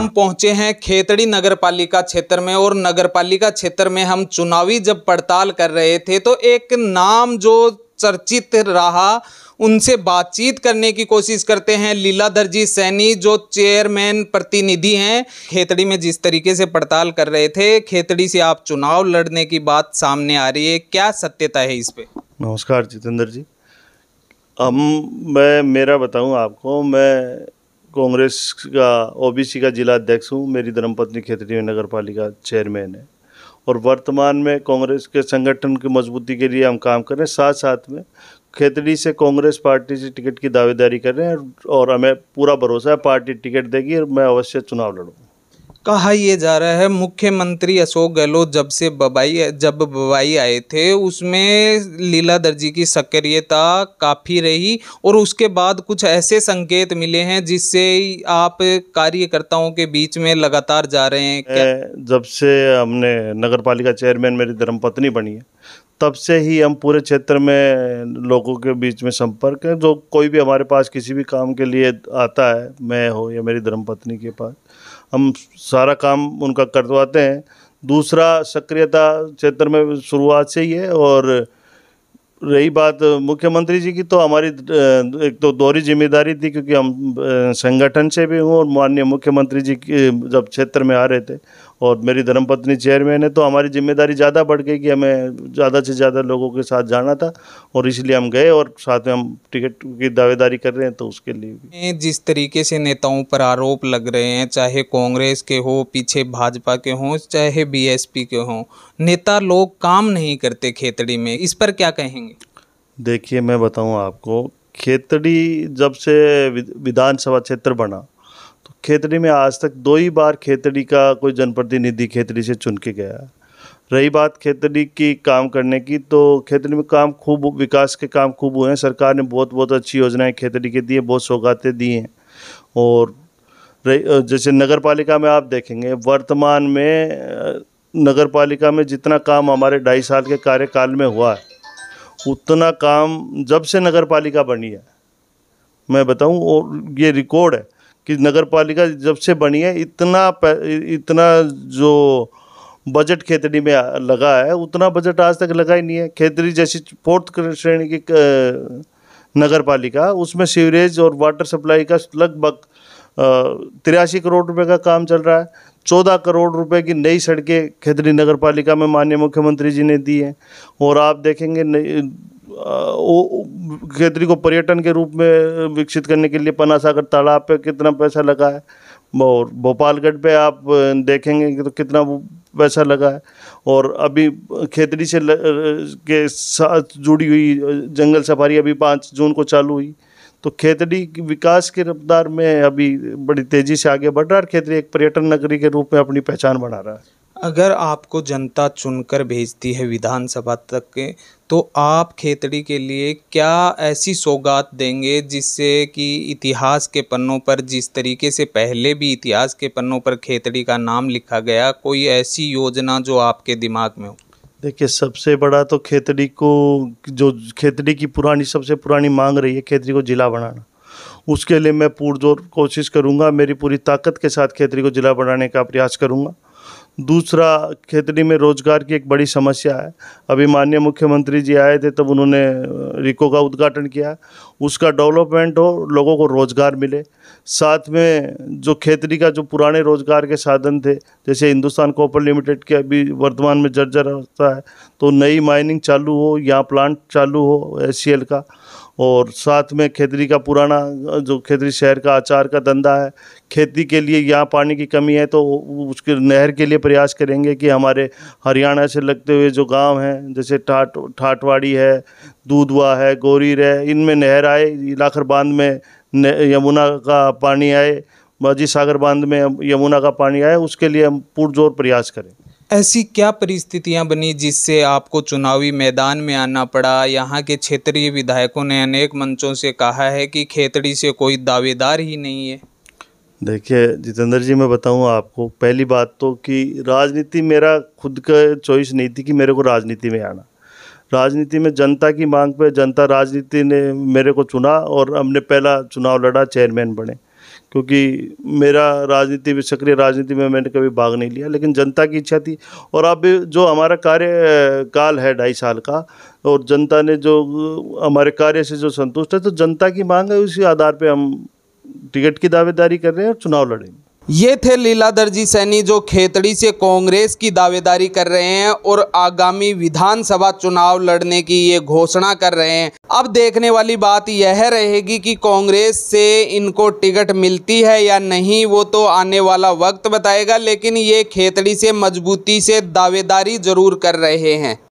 हम पहुंचे हैं खेतड़ी नगर पालिका क्षेत्र में और नगर पालिका क्षेत्र में हम चुनावी जब पड़ताल कर रहे थे तो एक नाम जो चर्चित रहा उनसे बातचीत करने की कोशिश करते हैं लीला दर्जी सैनी जो चेयरमैन प्रतिनिधि हैं खेतड़ी में जिस तरीके से पड़ताल कर रहे थे खेतड़ी से आप चुनाव लड़ने की बात सामने आ रही है क्या सत्यता है इस पे नमस्कार जितेंद्र जी हम मैं मेरा बताऊं आपको मैं कांग्रेस का ओबीसी का जिला अध्यक्ष हूँ मेरी धर्मपत्नी खेतड़ी नगर पालिका चेयरमैन है और वर्तमान में कांग्रेस के संगठन की मजबूती के लिए हम काम कर रहे हैं साथ साथ में खेतड़ी से कांग्रेस पार्टी से टिकट की दावेदारी कर रहे हैं और हमें पूरा भरोसा है पार्टी टिकट देगी और मैं अवश्य चुनाव लड़ूँगा कहा यह जा रहा है मुख्यमंत्री अशोक गहलोत जब से बबाई जब बबाई आए थे उसमें लीला दर्जी की सक्रियता काफ़ी रही और उसके बाद कुछ ऐसे संकेत मिले हैं जिससे आप कार्यकर्ताओं के बीच में लगातार जा रहे हैं क्या? जब से हमने नगर पालिका चेयरमैन मेरी धर्मपत्नी बनी है तब से ही हम पूरे क्षेत्र में लोगों के बीच में संपर्क हैं जो कोई भी हमारे पास किसी भी काम के लिए आता है मैं हो या मेरी धर्मपत्नी के पास हम सारा काम उनका करवाते हैं दूसरा सक्रियता क्षेत्र में शुरुआत से ही है और रही बात मुख्यमंत्री जी की तो हमारी एक तो दोहरी जिम्मेदारी थी क्योंकि हम संगठन से भी हूँ और माननीय मुख्यमंत्री जी जब क्षेत्र में आ रहे थे और मेरी धर्मपत्नी चेयरमैन है तो हमारी जिम्मेदारी ज़्यादा बढ़ गई कि हमें ज़्यादा से ज़्यादा लोगों के साथ जाना था और इसलिए हम गए और साथ में हम टिकट की दावेदारी कर रहे हैं तो उसके लिए भी जिस तरीके से नेताओं पर आरोप लग रहे हैं चाहे कांग्रेस के हो पीछे भाजपा के हों चाहे बी के हों नेता लोग काम नहीं करते खेतड़ी में इस पर क्या कहेंगे देखिए मैं बताऊँ आपको खेतड़ी जब से विधानसभा क्षेत्र बना खेतड़ी में आज तक दो ही बार खेतड़ी का कोई जनप्रतिनिधि खेतड़ी से चुन के गया रही बात खेतड़ी की काम करने की तो खेतड़ी में काम खूब विकास के काम खूब हुए हैं सरकार ने बहुत बहुत अच्छी योजनाएं खेतड़ी के दिए बहुत सौगातें दी हैं और जैसे नगर पालिका में आप देखेंगे वर्तमान में नगर पालिका में जितना काम हमारे ढाई साल के कार्यकाल में हुआ है उतना काम जब से नगर पालिका बनी है मैं बताऊँ और ये रिकॉर्ड है कि नगर पालिका जब से बनी है इतना इतना जो बजट खेतरी में लगा है उतना बजट आज तक लगा ही नहीं है खेतरी जैसी फोर्थ श्रेणी की नगर पालिका उसमें सीवरेज और वाटर सप्लाई का लगभग तिरासी करोड़ रुपए का काम चल रहा है चौदह करोड़ रुपए की नई सड़कें खेतरी नगर पालिका में माननीय मुख्यमंत्री जी ने दी हैं और आप देखेंगे खेतरी को पर्यटन के रूप में विकसित करने के लिए पना सागर तालाब पे कितना पैसा लगा है और भोपालगढ़ पे आप देखेंगे कि तो कितना पैसा लगा है और अभी खेतरी से ल, के साथ जुड़ी हुई जंगल सफारी अभी पाँच जून को चालू हुई तो खेतड़ी विकास के रफ्तार में अभी बड़ी तेज़ी से आगे बढ़ रहा है और खेतरी एक पर्यटन नगरी के रूप में अपनी पहचान बढ़ा रहा है अगर आपको जनता चुनकर भेजती है विधानसभा तक के तो आप खेतड़ी के लिए क्या ऐसी सौगात देंगे जिससे कि इतिहास के पन्नों पर जिस तरीके से पहले भी इतिहास के पन्नों पर खेतड़ी का नाम लिखा गया कोई ऐसी योजना जो आपके दिमाग में हो देखिए सबसे बड़ा तो खेतड़ी को जो खेतड़ी की पुरानी सबसे पुरानी मांग रही है खेतड़ी को ज़िला बनाना उसके लिए मैं पुरजोर कोशिश करूँगा मेरी पूरी ताकत के साथ खेतड़ी को ज़िला बनाने का प्रयास करूँगा दूसरा खेतरी में रोजगार की एक बड़ी समस्या है अभी माननीय मुख्यमंत्री जी आए थे तब उन्होंने रिको का उद्घाटन किया उसका डेवलपमेंट हो लोगों को रोज़गार मिले साथ में जो खेतरी का जो पुराने रोज़गार के साधन थे जैसे हिंदुस्तान कॉपर लिमिटेड के अभी वर्तमान में जर्जर होता है तो नई माइनिंग चालू हो या प्लांट चालू हो एस का और साथ में खेतरी का पुराना जो खेतरी शहर का आचार का धंधा है खेती के लिए यहाँ पानी की कमी है तो उसके नहर के लिए प्रयास करेंगे कि हमारे हरियाणा से लगते हुए जो गांव हैं जैसे ठाट ठाटवाड़ी है दूधवा है गोरीर है इनमें नहर आए इलाखर बांध में यमुना का पानी आए मजी सागर बांध में यमुना का पानी आए उसके लिए हम पुरजोर प्रयास करें ऐसी क्या परिस्थितियां बनी जिससे आपको चुनावी मैदान में आना पड़ा यहाँ के क्षेत्रीय विधायकों ने अनेक मंचों से कहा है कि खेतड़ी से कोई दावेदार ही नहीं है देखिए जितेंद्र जी मैं बताऊं आपको पहली बात तो कि राजनीति मेरा खुद का चॉइस नहीं थी कि मेरे को राजनीति में आना राजनीति में जनता की मांग पर जनता राजनीति ने मेरे को चुना और हमने पहला चुनाव लड़ा चेयरमैन बने क्योंकि मेरा राजनीति में सक्रिय राजनीति में मैंने कभी भाग नहीं लिया लेकिन जनता की इच्छा थी और अब जो हमारा कार्यकाल है ढाई साल का और जनता ने जो हमारे कार्य से जो संतुष्ट है तो जनता की मांग है उसी आधार पर हम टिकट की दावेदारी कर रहे हैं और चुनाव लड़ेंगे ये थे लीला दर्जी सैनी जो खेतड़ी से कांग्रेस की दावेदारी कर रहे हैं और आगामी विधानसभा चुनाव लड़ने की ये घोषणा कर रहे हैं अब देखने वाली बात यह रहेगी कि कांग्रेस से इनको टिकट मिलती है या नहीं वो तो आने वाला वक्त बताएगा लेकिन ये खेतड़ी से मजबूती से दावेदारी जरूर कर रहे हैं